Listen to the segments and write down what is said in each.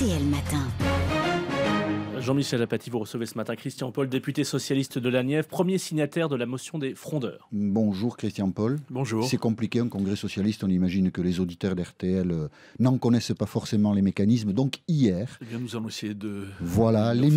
et elle m'attend. Jean-Michel Apathy, vous recevez ce matin Christian Paul, député socialiste de la Nièvre, premier signataire de la motion des frondeurs. Bonjour Christian Paul. Bonjour. C'est compliqué un congrès socialiste, on imagine que les auditeurs d'RTL euh, n'en connaissent pas forcément les mécanismes. Donc hier... Eh bien nous avons essayé de... Voilà, les,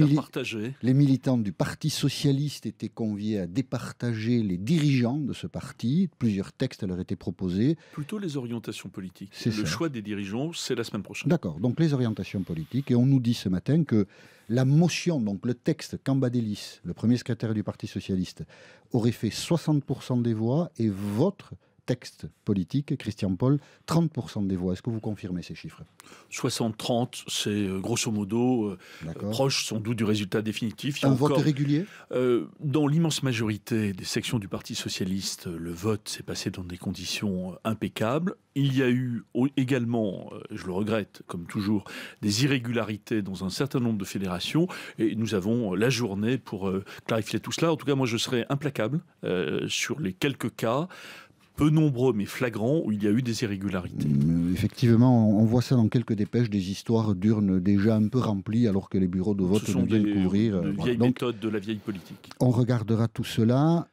les militants du Parti socialiste étaient conviés à départager les dirigeants de ce parti. Plusieurs textes leur étaient proposés. Plutôt les orientations politiques. Le choix des dirigeants, c'est la semaine prochaine. D'accord, donc les orientations politiques. Et on nous dit ce matin que la motion, donc le texte Cambadélis, le premier secrétaire du Parti socialiste, aurait fait 60% des voix et votre texte politique, Christian Paul, 30% des voix. Est-ce que vous confirmez ces chiffres 60-30, c'est euh, grosso modo euh, proche sans doute du résultat définitif. Un vote régulier euh, Dans l'immense majorité des sections du Parti socialiste, le vote s'est passé dans des conditions impeccables. Il y a eu également, je le regrette comme toujours, des irrégularités dans un certain nombre de fédérations et nous avons la journée pour clarifier tout cela. En tout cas, moi je serai implacable sur les quelques cas peu nombreux mais flagrants où il y a eu des irrégularités. Mm, effectivement, on voit ça dans quelques dépêches, des histoires d'urnes déjà un peu remplies alors que les bureaux de vote sont viennent couvrir. Une euh, de la vieille politique. On regardera tout cela.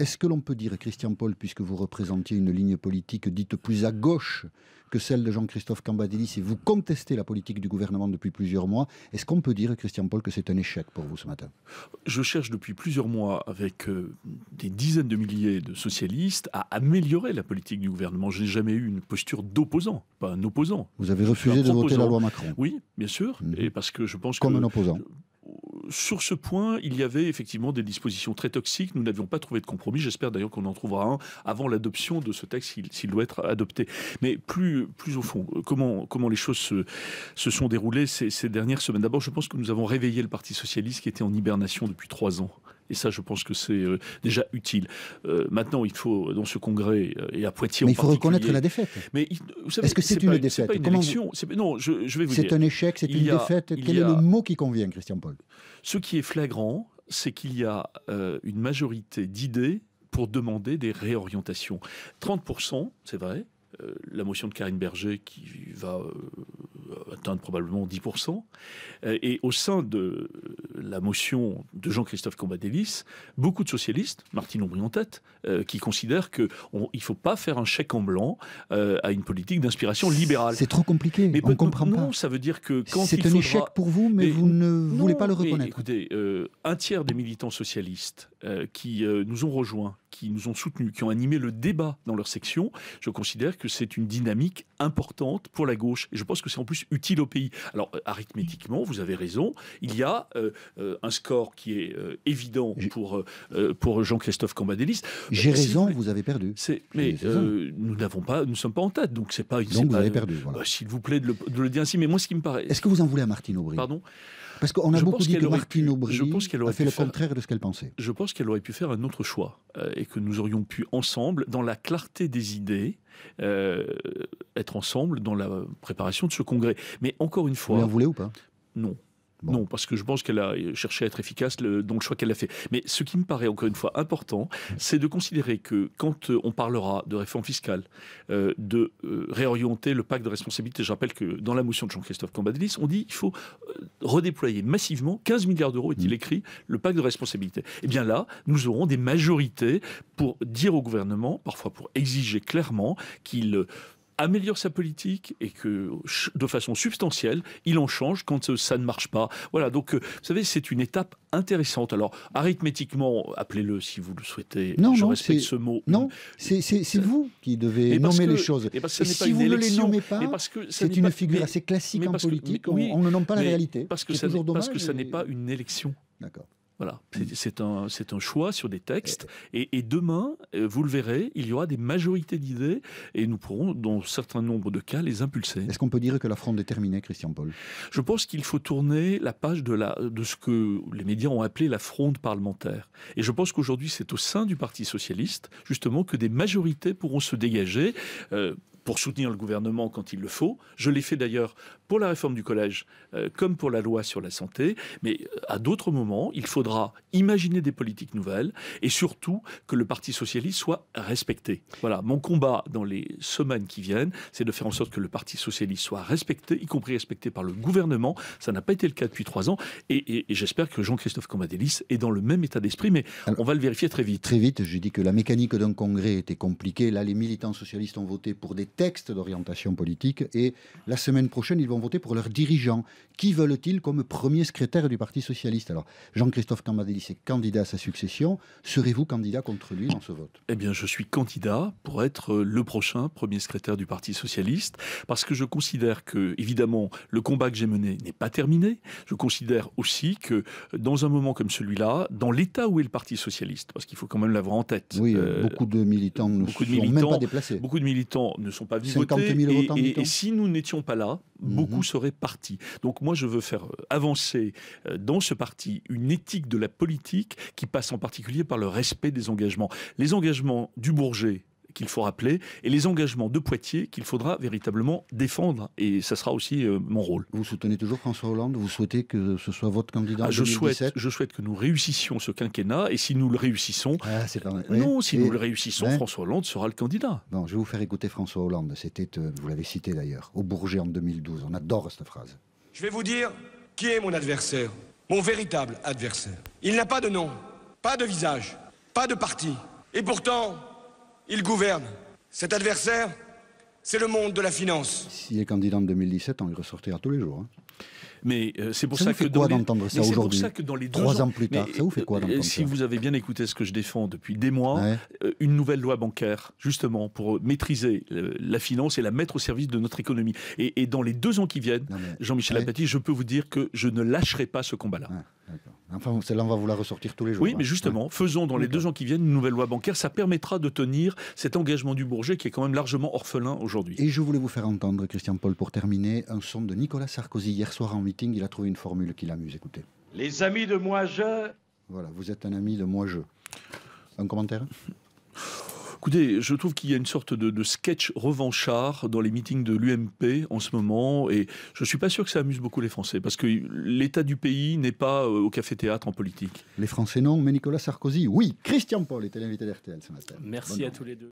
Est-ce que l'on peut dire, Christian Paul, puisque vous représentiez une ligne politique dite plus à gauche que celle de Jean-Christophe Cambadélis et vous contestez la politique du gouvernement depuis plusieurs mois, est-ce qu'on peut dire, Christian Paul, que c'est un échec pour vous ce matin Je cherche depuis plusieurs mois, avec euh, des dizaines de milliers de socialistes, à améliorer la politique du gouvernement. Je n'ai jamais eu une posture d'opposant, pas un opposant. Vous avez refusé de voter la loi Macron Oui, bien sûr, mhm. parce que je pense que... Comme un opposant sur ce point, il y avait effectivement des dispositions très toxiques. Nous n'avions pas trouvé de compromis. J'espère d'ailleurs qu'on en trouvera un avant l'adoption de ce texte s'il doit être adopté. Mais plus, plus au fond, euh, comment, les choses se, sont déroulées ces dernières semaines D'abord, je pense que nous avons réveillé le Parti socialiste qui était en hibernation depuis trois ans. Et ça, je pense que c'est euh, déjà utile. Euh, maintenant, il faut, euh, dans ce congrès, et à Poitiers mais il faut reconnaître la défaite. Mais Est-ce que c'est une, défaite Non, je, vais vous C'est un échec, c'est une défaite. Quel est le mot qui convient, Christian Paul Ce qui est flagrant, c'est qu'il y a une majorité d'idées pour demander des réorientations. 30%, c'est vrai, la motion de Karine Berger qui va atteindre probablement 10%. Euh, et au sein de euh, la motion de Jean-Christophe Combadélis, beaucoup de socialistes, Martine Aubry en tête, euh, qui considèrent qu'il ne faut pas faire un chèque en blanc à une politique d'inspiration libérale. C'est trop compliqué, mais on ne comprend non, ça veut dire que quand C'est un échec pour vous, mais, vous ne voulez pas le reconnaître. écoutez, un tiers des militants socialistes euh, qui euh, nous ont rejoints, qui nous ont soutenus, qui ont animé le débat dans leur section, je considère que c'est une dynamique importante pour la gauche. Et je pense que c'est en plus utile au pays. Alors, euh, arithmétiquement, vous avez raison, il y a un score qui est évident pour, pour Jean-Christophe Cambadélis. J'ai raison, vous avez perdu. Mais nous n'avons pas, nous sommes pas en tête, donc c'est pas... Donc vous avez perdu, bah, S'il vous plaît, de le, dire ainsi, mais moi, ce qui me paraît... Est-ce que vous en voulez à Martine Aubry Pardon parce qu'on a beaucoup dit que Martine Aubry je a fait le contraire de ce qu'elle pensait. Je pense qu'elle aurait pu faire un autre choix euh, et que nous aurions pu ensemble, dans la clarté des idées, euh, être ensemble dans la préparation de ce congrès. Mais encore une fois... Vous voulez ou pas Non. Non, parce que je pense qu'elle a euh, cherché à être efficace dans le choix qu'elle a fait. Mais ce qui me paraît encore une fois important, mm. c'est de considérer que quand euh, on parlera de réforme fiscale, euh, de réorienter le pacte de responsabilité, je rappelle que dans la motion de Jean-Christophe Cambadélis, on dit qu'il faut redéployer massivement 15 milliards d'euros, est-il mm. écrit, le pacte de responsabilité. Eh bien là, nous aurons des majorités pour dire au gouvernement, parfois pour exiger clairement qu'il améliore sa politique et que de façon substantielle, il en change quand euh, ça ne marche pas. Voilà, donc euh, vous savez, c'est une étape intéressante. Alors, arithmétiquement, appelez-le si vous le souhaitez. Non, je respecte ce mot. Non, c'est vous qui devez nommer les choses. Et parce que si vous ne les nommez pas, c'est une figure assez classique en politique. on, ne nomme pas la réalité. Parce que parce que ça n'est pas une élection. D'accord. Voilà, mm. c'est un, un, choix sur des textes. Eh, et, demain, euh, vous le verrez, il y aura des majorités d'idées et nous pourrons, dans un certain nombre de cas, les impulser. Est-ce qu'on peut dire que la fronde est terminée, Christian Paul Je pense qu'il faut tourner la page de, la, de ce que les médias ont appelé la fronde parlementaire. Et je pense qu'aujourd'hui, c'est au sein du Parti socialiste, justement, que des majorités pourront se dégager. Euh, pour soutenir le gouvernement quand il le faut. Je l'ai fait d'ailleurs pour la réforme du collège, euh, comme pour la loi sur la santé. Mais euh, à d'autres moments, il faudra imaginer des politiques nouvelles et surtout que le Parti socialiste soit respecté. Voilà, mon combat dans les semaines qui viennent, c'est de faire en sorte que le Parti socialiste soit respecté, y compris respecté par le gouvernement. Ça n'a pas été le cas depuis trois ans. Et, j'espère que Jean-Christophe Comadélis est dans le même état d'esprit. Mais on va le vérifier très vite. Très vite, je dis que la mécanique d'un congrès était compliquée. Là, les militants socialistes ont voté pour des texte d'orientation politique. Et la semaine prochaine, ils vont voter pour leurs dirigeants. Qui veulent-ils comme premier secrétaire du Parti socialiste Alors, Jean-Christophe Cambadélis est candidat à sa succession. Serez-vous candidat contre lui dans ce vote Eh bien, je suis candidat pour être le prochain premier secrétaire du Parti socialiste, parce que je considère que, évidemment, le combat que j'ai mené n'est pas terminé. Je considère aussi que, dans un moment comme celui-là, dans l'état où est le Parti socialiste, parce qu'il faut quand même l'avoir en tête. Oui, euh, beaucoup de militants ne sont même pas déplacés. Beaucoup de militants ne sont et, si nous n'étions pas là, beaucoup mhm. seraient partis. Donc moi, je veux faire euh, avancer euh, dans ce parti une éthique de la politique qui passe en particulier par le respect des engagements. Les engagements du Bourget qu'il faut rappeler et les engagements de Poitiers qu'il faudra véritablement défendre. Et ça sera aussi euh, mon rôle. Vous soutenez toujours François Hollande Vous souhaitez que ce soit votre candidat ah, je souhaite, Je souhaite que nous réussissions ce quinquennat et si nous le réussissons. Ah, Non, si nous le réussissons, ben- François Hollande sera le candidat. Bon, je vais vous faire écouter François Hollande. C'était, euh, vous l'avez cité d'ailleurs, au Bourget en 2012. On adore cette phrase. Je vais vous dire qui est mon adversaire, mon véritable adversaire. Il n'a pas de nom, pas de visage, pas de parti. Et pourtant, il gouverne. Cet adversaire, c'est le monde de la finance. Si est candidat en 2017, on y ressortira tous les jours. Hein. Euh, mais c'est pour ça, que quoi d'entendre les... ça aujourd'hui Trois ans, plus tard, ça vous fait quoi euh, d'entendre Si vous avez bien écouté ce que je défends depuis des mois, euh, une nouvelle loi bancaire, justement, pour maîtriser la finance et la mettre au service de notre économie. Et, dans les deux ans qui viennent, Jean-Michel ouais. je peux vous dire que je ne lâcherai pas ce combat-là. Enfin, celle-là, on va vous la ressortir tous les jours. Oui, hein. mais justement, faisons dans les deux ans qui viennent une nouvelle loi bancaire. Ça permettra de tenir cet engagement du Bourget qui est quand même largement orphelin aujourd'hui. Et je voulais vous faire entendre, Christian Paul, pour terminer, un son de Nicolas Sarkozy. Hier soir en meeting, il a trouvé une formule qui l'amuse. Écoutez. Les amis de moi, je. Voilà, vous êtes un ami de moi, je. Un commentaire Écoutez, je trouve qu'il y a une sorte de, sketch revanchard dans les meetings de l'UMP en ce moment, et je ne suis pas sûr que ça amuse beaucoup les Français, parce que l'état du pays n'est pas euh, au café-théâtre en politique. Les Français non, mais Nicolas Sarkozy, oui. Christian Paul était l'invité d'RTL ce matin. Merci à tous les deux.